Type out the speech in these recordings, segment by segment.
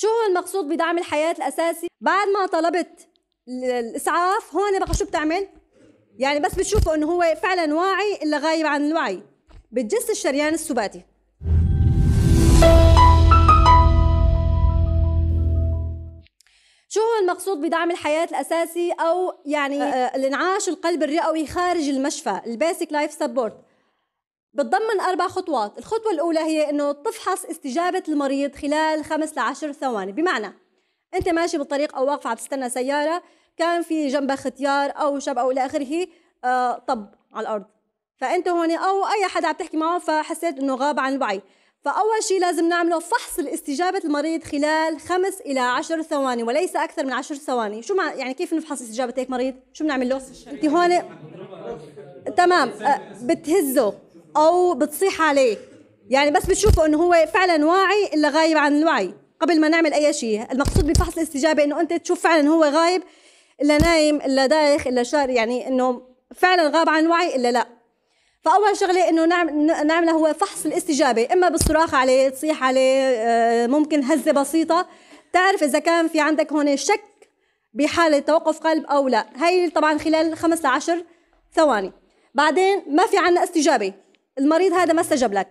شو هو المقصود بدعم الحياة الأساسي بعد ما طلبت الإسعاف هون بقى شو بتعمل يعني بس بتشوفوا انه هو فعلا واعي الا غايب عن الوعي بتجس الشريان السباتي شو هو المقصود بدعم الحياة الأساسي أو يعني آه، آه، الانعاش القلب الرئوي خارج المشفى البيسك لايف سبورت بتضمن أربع خطوات الخطوة الأولى هي أنه تفحص استجابة المريض خلال خمس لعشر ثواني بمعنى أنت ماشي بالطريق أو واقف عم تستنى سيارة كان في جنبك ختيار أو شب أو إلى آخره آه طب على الأرض فأنت هون أو أي حدا عم تحكي معه فحسيت أنه غاب عن الوعي فأول شيء لازم نعمله فحص الاستجابة المريض خلال خمس إلى عشر ثواني وليس أكثر من عشر ثواني شو مع يعني كيف نفحص استجابة هيك مريض شو بنعمل له أنت هون تمام آه، بتهزه او بتصيح عليه يعني بس بتشوفوا انه هو فعلا واعي الا غايب عن الوعي قبل ما نعمل اي شيء المقصود بفحص الاستجابه انه انت تشوف فعلا هو غايب الا نايم الا دايخ الا شار يعني انه فعلا غاب عن الوعي الا لا فاول شغله انه نعم، نعمله هو فحص الاستجابه اما بالصراخ عليه تصيح عليه آه، ممكن هزه بسيطه تعرف اذا كان في عندك هون شك بحاله توقف قلب او لا هي طبعا خلال خمس لعشر ثواني بعدين ما في عندنا استجابه المريض هذا ما استجب لك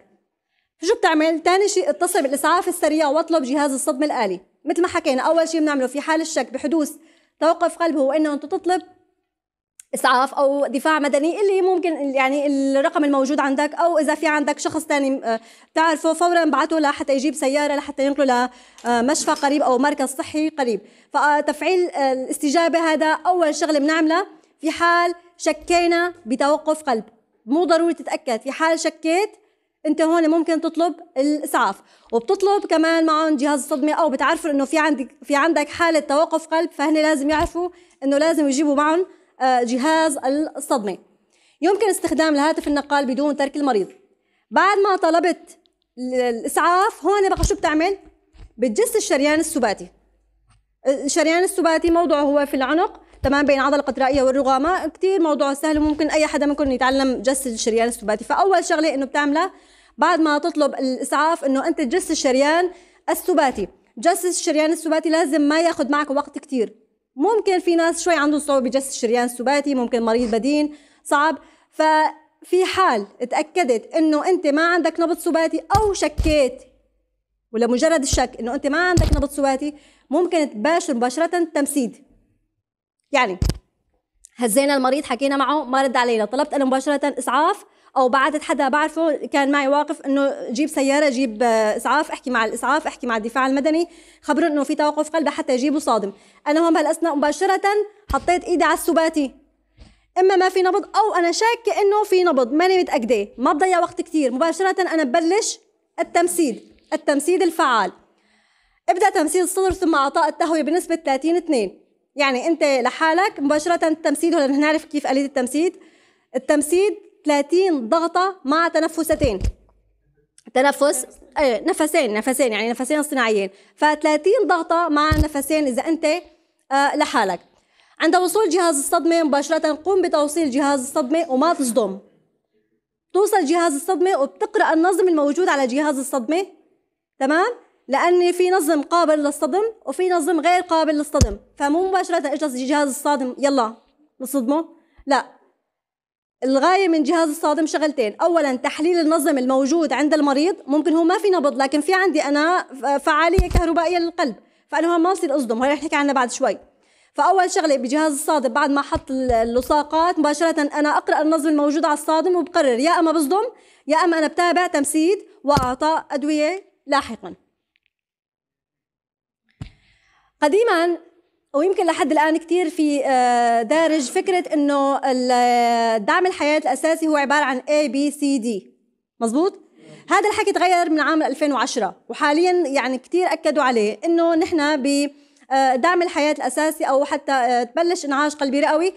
شو بتعمل؟ ثاني شيء اتصل بالاسعاف السريع واطلب جهاز الصدمه الالي، مثل ما حكينا اول شيء بنعمله في حال الشك بحدوث توقف قلب هو انه انت تطلب اسعاف او دفاع مدني اللي ممكن يعني الرقم الموجود عندك او اذا في عندك شخص ثاني بتعرفه آه، فورا بعته لحتى يجيب سياره لحتى ينقله لمشفى قريب او مركز صحي قريب فتفعيل آه، الاستجابه هذا اول شغله بنعملها في حال شكينا بتوقف قلب مو ضروري تتاكد في حال شكيت انت هون ممكن تطلب الاسعاف وبتطلب كمان معهم جهاز الصدمه او بتعرفوا انه في عندك في عندك حاله توقف قلب فهن لازم يعرفوا انه لازم يجيبوا معهم آه، جهاز الصدمه يمكن استخدام الهاتف النقال بدون ترك المريض بعد ما طلبت الاسعاف هون بقى شو بتعمل بتجس الشريان السباتي الشريان السباتي موضعه هو في العنق تمام بين العضله القطرائيه والرغامه كثير موضوع سهل وممكن اي حدا منكم يتعلم جس الشريان السباتي فاول شغله انه بتعملها بعد ما تطلب الاسعاف انه انت تجس الشريان السباتي جس الشريان السباتي لازم ما ياخذ معك وقت كثير ممكن في ناس شوي عندهم صعوبه بجس الشريان السباتي ممكن مريض بدين صعب ففي حال تأكدت انه انت ما عندك نبض سباتي او شكيت ولمجرد الشك انه انت ما عندك نبض سباتي ممكن تباشر مباشره تمسيد يعني هزينا المريض حكينا معه ما رد علينا طلبت انا مباشره اسعاف او بعثت حدا بعرفه كان معي واقف انه جيب سياره جيب اسعاف احكي مع الاسعاف احكي مع الدفاع المدني خبروا انه في توقف قلب حتى يجيبوا صادم انا هون بهالاثناء مباشره حطيت ايدي على السباتي اما ما في نبض او انا شاكه انه في نبض ماني متاكده ما بضيع وقت كثير مباشره انا ببلش التمسيد التمسيد الفعال ابدا تمسيد الصدر ثم اعطاء التهويه بنسبه 30 2 يعني انت لحالك مباشره التمسيد ولا نعرف كيف اليه التمسيد التمسيد 30 ضغطه مع تنفستين تنفس ايه نفسين نفسين يعني نفسين صناعيين ف30 ضغطه مع نفسين اذا انت آه لحالك عند وصول جهاز الصدمه مباشره قوم بتوصيل جهاز الصدمه وما تصدم توصل جهاز الصدمه وبتقرا النظم الموجود على جهاز الصدمه تمام لأن في نظم قابل للصدم وفي نظم غير قابل للصدم فمو مباشرة إجى جهاز الصادم يلا نصدمه لا الغاية من جهاز الصادم شغلتين أولا تحليل النظم الموجود عند المريض ممكن هو ما في نبض لكن في عندي أنا فعالية كهربائية للقلب فأنا ما بصير أصدم هي رح نحكي عنها بعد شوي فأول شغلة بجهاز الصادم بعد ما أحط اللصاقات مباشرة أنا أقرأ النظم الموجود على الصادم وبقرر يا أما بصدم يا أما أنا بتابع تمسيد وأعطاء أدوية لاحقاً قديما ويمكن لحد الان كثير في آه، دارج فكره انه الدعم آه، الحياه الاساسي هو عباره عن اي بي سي دي مزبوط هذا الحكي تغير من عام 2010 وحاليا يعني كثير اكدوا عليه انه نحن بدعم آه، الحياه الاساسي او حتى تبلش انعاش قلبي رئوي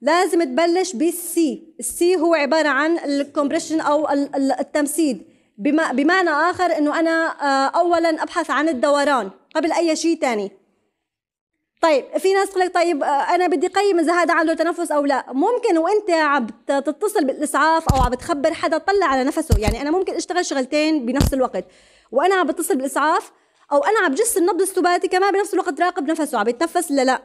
لازم تبلش بالسي السي هو عباره عن الكومبريشن او التمسيد بمعنى اخر انه انا اولا ابحث عن الدوران قبل اي شيء ثاني طيب في ناس تقول لك طيب آه، انا بدي قيم اذا هذا عنده تنفس او لا ممكن وانت عم تتصل بالاسعاف او عم تخبر حدا طلع على نفسه يعني انا ممكن اشتغل شغلتين بنفس الوقت وانا عم بتصل بالاسعاف او انا عم بجس النبض السباتي كمان بنفس الوقت راقب نفسه عم يتنفس لا لا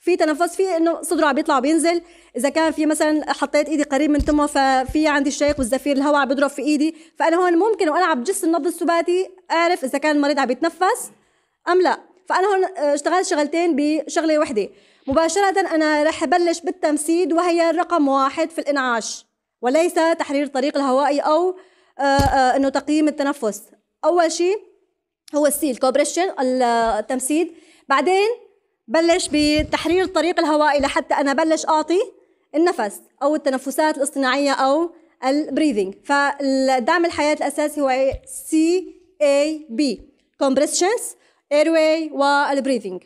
في تنفس في انه صدره عم بيطلع وبينزل اذا كان في مثلا حطيت ايدي قريب من تمه ففي عندي الشيق والزفير الهواء عم بيضرب في ايدي فانا هون ممكن وانا عم بجس النبض السباتي اعرف اذا كان المريض عم يتنفس ام لا فانا هون آه، اشتغلت شغلتين بشغله وحده مباشره انا رح بلش بالتمسيد وهي رقم واحد في الانعاش وليس تحرير الطريق الهوائي او آه، آه، انه تقييم التنفس اول شيء هو السيل كوبريشن التمسيد بعدين بلش بتحرير الطريق الهوائي لحتى انا بلش اعطي النفس او التنفسات الاصطناعيه او البريذنج فالدعم الحياه الاساسي هو سي اي بي كومبريشنز airway while breathing.